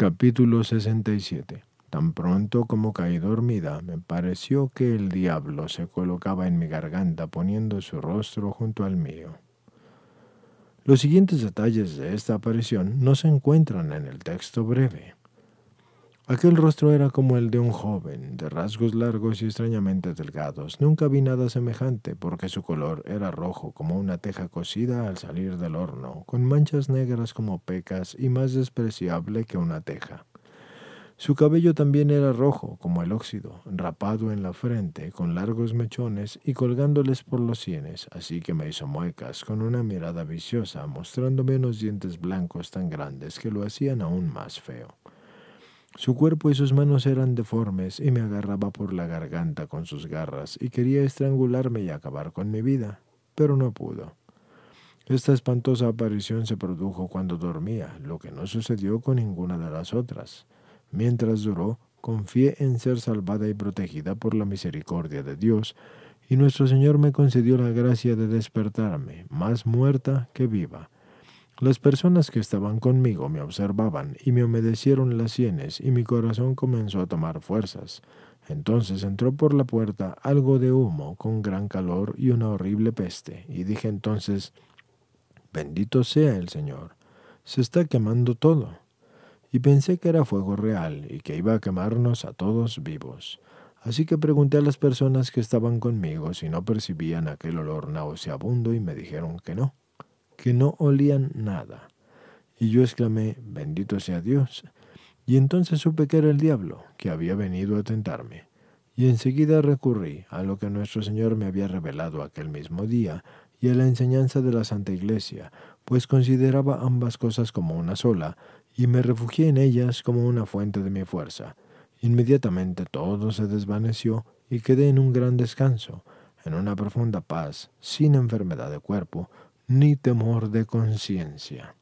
Capítulo 67 Tan pronto como caí dormida, me pareció que el diablo se colocaba en mi garganta poniendo su rostro junto al mío. Los siguientes detalles de esta aparición no se encuentran en el texto breve. Aquel rostro era como el de un joven, de rasgos largos y extrañamente delgados. Nunca vi nada semejante, porque su color era rojo como una teja cocida al salir del horno, con manchas negras como pecas y más despreciable que una teja. Su cabello también era rojo como el óxido, rapado en la frente, con largos mechones y colgándoles por los sienes, así que me hizo muecas con una mirada viciosa, mostrándome unos dientes blancos tan grandes que lo hacían aún más feo. Su cuerpo y sus manos eran deformes y me agarraba por la garganta con sus garras y quería estrangularme y acabar con mi vida, pero no pudo. Esta espantosa aparición se produjo cuando dormía, lo que no sucedió con ninguna de las otras. Mientras duró, confié en ser salvada y protegida por la misericordia de Dios, y nuestro Señor me concedió la gracia de despertarme, más muerta que viva, las personas que estaban conmigo me observaban y me humedecieron las sienes y mi corazón comenzó a tomar fuerzas. Entonces entró por la puerta algo de humo con gran calor y una horrible peste, y dije entonces, Bendito sea el Señor, se está quemando todo. Y pensé que era fuego real y que iba a quemarnos a todos vivos. Así que pregunté a las personas que estaban conmigo si no percibían aquel olor nauseabundo y me dijeron que no que no olían nada. Y yo exclamé, bendito sea Dios. Y entonces supe que era el diablo, que había venido a tentarme. Y enseguida recurrí a lo que nuestro Señor me había revelado aquel mismo día y a la enseñanza de la Santa Iglesia, pues consideraba ambas cosas como una sola, y me refugié en ellas como una fuente de mi fuerza. Inmediatamente todo se desvaneció y quedé en un gran descanso, en una profunda paz, sin enfermedad de cuerpo, ni temor de conciencia.